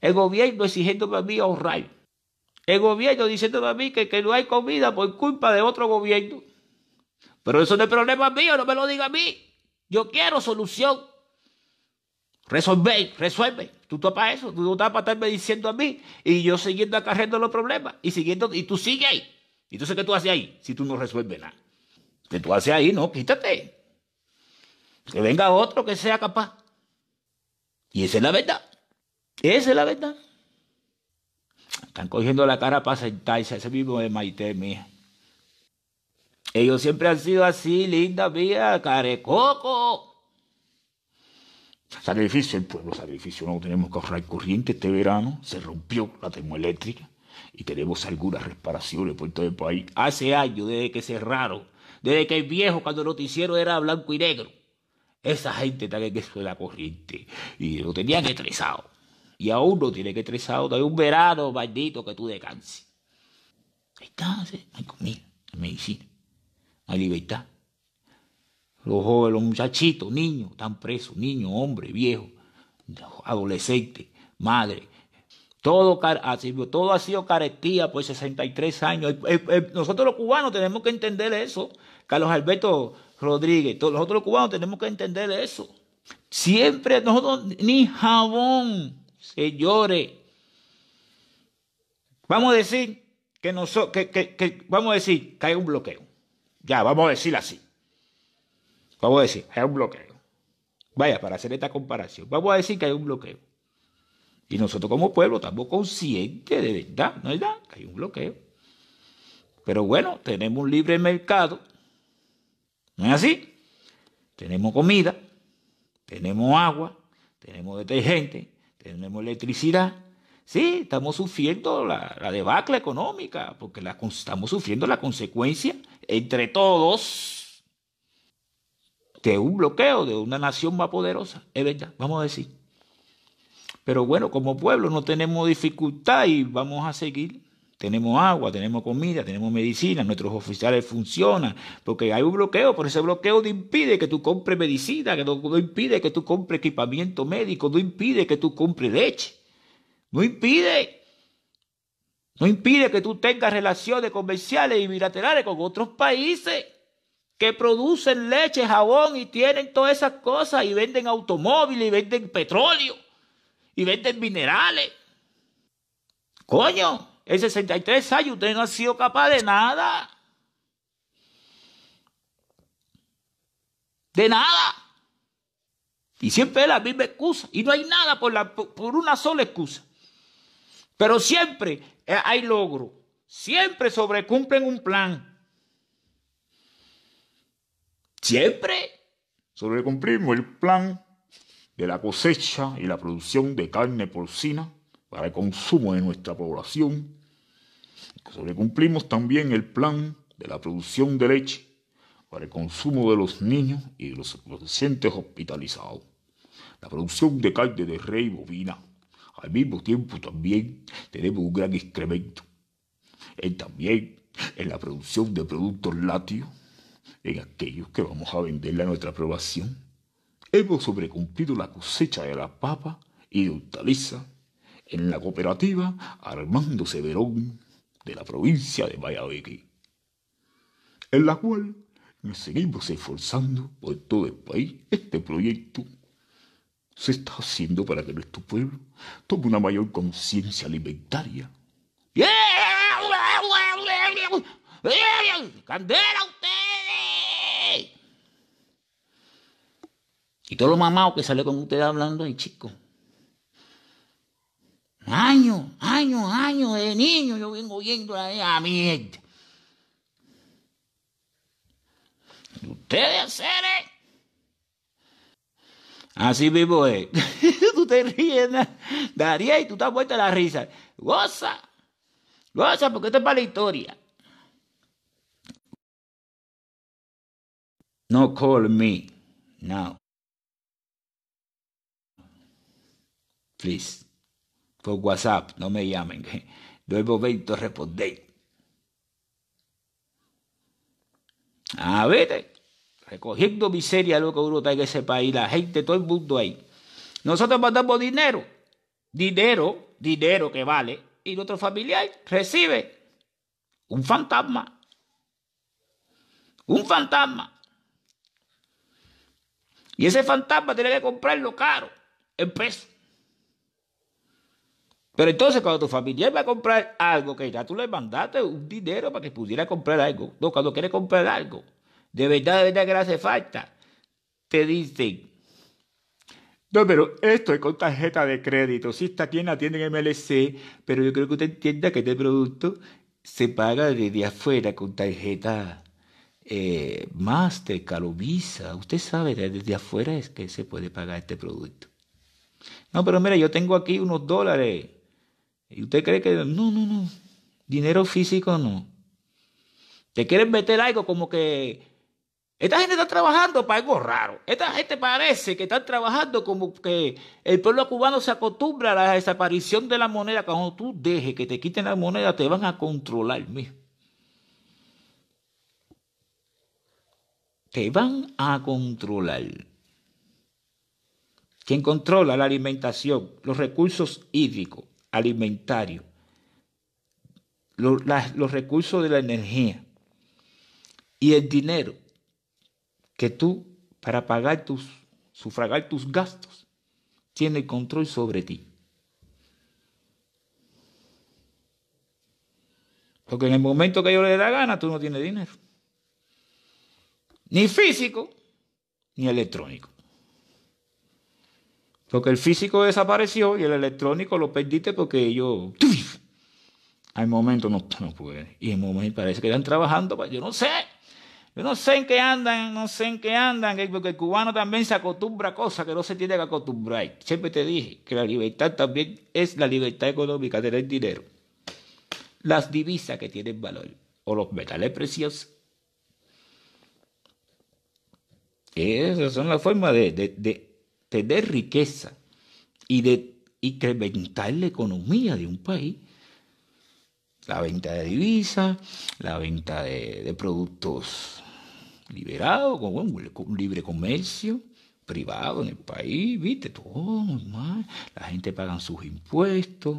El gobierno exigiéndome a mí ahorrar. El gobierno diciéndome a mí que, que no hay comida por culpa de otro gobierno. Pero eso no es problema mío, no me lo diga a mí. Yo quiero solución. Resuelve, resuelve. Tú estás para eso, tú no estás para estarme diciendo a mí y yo siguiendo acarreando los problemas y siguiendo, y tú sigue ahí. Entonces, ¿qué tú haces ahí si tú no resuelves nada? ¿Qué tú haces ahí? No, quítate. Que venga otro que sea capaz. Y esa es la verdad. Esa es la verdad. Están cogiendo la cara para sentarse, ese mismo es Maite mía. Ellos siempre han sido así, linda mía, carecoco. Sacrificio el pueblo, sacrificio. No tenemos que ahorrar corriente este verano. Se rompió la termoeléctrica y tenemos algunas reparaciones por todo el país. Hace años, desde que cerraron, desde que el viejo, cuando el noticiero era blanco y negro, esa gente está que eso de la corriente y lo tenían estresado y aún uno tiene que tres otro. Hay un verano, maldito, que tú descanses. Ahí está, hay comida, hay medicina, hay libertad. Los jóvenes, los muchachitos, niños, están presos, niños, hombres, viejos, adolescentes, madres. Todo, todo ha sido carestía por 63 años. Nosotros los cubanos tenemos que entender eso. Carlos Alberto Rodríguez, nosotros los cubanos tenemos que entender eso. Siempre nosotros ni jabón señores. Vamos a decir que, nosotros, que, vamos a decir que hay un bloqueo. Ya, vamos a decir así. Vamos a decir, hay un bloqueo. Vaya, para hacer esta comparación, vamos a decir que hay un bloqueo. Y nosotros como pueblo estamos conscientes de verdad, ¿no es verdad? Que hay un bloqueo. Pero bueno, tenemos un libre mercado. ¿No es así? Tenemos comida, tenemos agua, tenemos detergente, tenemos electricidad. Sí, estamos sufriendo la, debacla debacle económica, porque la, estamos sufriendo la consecuencia entre todos de un bloqueo de una nación más poderosa. Es verdad, vamos a decir. Pero bueno, como pueblo no tenemos dificultad y vamos a seguir tenemos agua, tenemos comida, tenemos medicina, nuestros oficiales funcionan, porque hay un bloqueo, pero ese bloqueo no impide que tú compres medicina, que no, no impide que tú compres equipamiento médico, no impide que tú compres leche, no impide, no impide que tú tengas relaciones comerciales y bilaterales con otros países que producen leche, jabón y tienen todas esas cosas y venden automóviles y venden petróleo y venden minerales. Coño, en 63 años usted no ha sido capaz de nada. De nada. Y siempre es la misma excusa. Y no hay nada por, la, por una sola excusa. Pero siempre hay logro. Siempre sobrecumplen un plan. Siempre sobrecumplimos el plan de la cosecha y la producción de carne porcina para el consumo de nuestra población. Sobrecumplimos también el plan de la producción de leche para el consumo de los niños y de los pacientes hospitalizados. La producción de carne de rey bovina. Al mismo tiempo también tenemos un gran incremento. también en la producción de productos lácteos, en aquellos que vamos a vender a nuestra población. Hemos sobrecumplido la cosecha de la papa y de hortalizas en la cooperativa Armando Severón de la provincia de Valladolid, en la cual nos seguimos esforzando por todo el país. Este proyecto se está haciendo para que nuestro pueblo tome una mayor conciencia alimentaria. ¡Candela ustedes! Y todo lo mamado que sale con ustedes hablando ahí, chicos años, años, años de niño yo vengo oyendo a mi Y ustedes seres. Así vivo es. tú te ríes, Daría, y tú estás vuelta la risa. Goza. Goza, porque esto es para la historia. No call me now. Please por WhatsApp, no me llamen, que no es momento de responder. A ver, recogiendo miseria lo que uno está en ese país, la gente, todo el mundo ahí. Nosotros mandamos dinero, dinero, dinero que vale, y nuestro familiar recibe un fantasma. Un fantasma. Y ese fantasma tiene que comprarlo caro, en peso. Pero entonces cuando tu familia va a comprar algo, que ya tú le mandaste un dinero para que pudiera comprar algo. No, cuando quiere comprar algo, de verdad, de verdad que le hace falta, te dicen, no, pero esto es con tarjeta de crédito. si está aquí en la tienda MLC, pero yo creo que usted entienda que este producto se paga desde afuera con tarjeta eh, Mastercard Visa. Usted sabe, desde afuera es que se puede pagar este producto. No, pero mira, yo tengo aquí unos dólares. ¿Y usted cree que no, no, no? Dinero físico no. Te quieren meter algo como que esta gente está trabajando para algo raro. Esta gente parece que está trabajando como que el pueblo cubano se acostumbra a la desaparición de la moneda. Cuando tú dejes que te quiten la moneda, te van a controlar Te van a controlar. ¿Quién controla la alimentación, los recursos hídricos, alimentario, los, recursos de la energía y el dinero que tú para pagar tus, sufragar tus gastos, tiene control sobre ti. Porque en el momento que yo le da gana, tú no tienes dinero. Ni físico, ni electrónico. Porque el físico desapareció y el electrónico lo perdiste porque yo... Al momento no, no puede. Y al momento parece que están trabajando, yo no sé. Yo no sé en qué andan, no sé en qué andan, porque el cubano también se acostumbra a cosas que no se tiene que acostumbrar. Siempre te dije que la libertad también es la libertad económica, de tener dinero. Las divisas que tienen valor, o los metales preciosos. Esas son las forma de tener riqueza y de incrementar la economía de un país. La venta de divisas, la venta de, de productos liberados, con un libre comercio privado en el país, viste, todo, normal. la gente paga sus impuestos.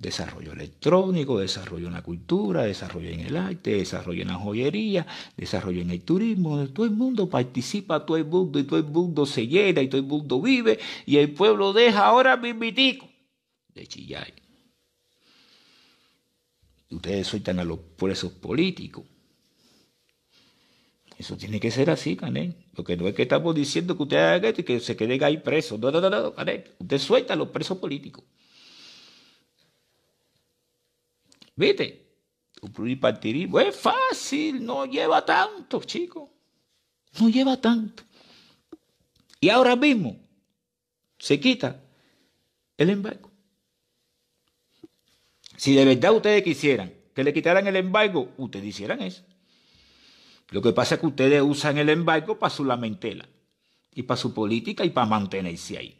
Desarrollo electrónico, desarrollo en la cultura, desarrollo en el arte, desarrollo en la joyería, desarrollo en el turismo. Todo el mundo participa, todo el mundo y todo el mundo se llena y todo el mundo vive y el pueblo deja ahora mitico de Chillay. Ustedes sueltan a los presos políticos. Eso tiene que ser así, Canel. Porque no es que estamos diciendo que ustedes haga esto y que se queden ahí presos. No, no, no, no, Canel. Usted suelta a los presos políticos. ¿Viste? un es pues fácil, no lleva tanto, chicos. No lleva tanto. Y ahora mismo se quita el embargo. Si de verdad ustedes quisieran que le quitaran el embargo, ustedes hicieran eso. Lo que pasa es que ustedes usan el embargo para su lamentela y para su política y para mantenerse ahí.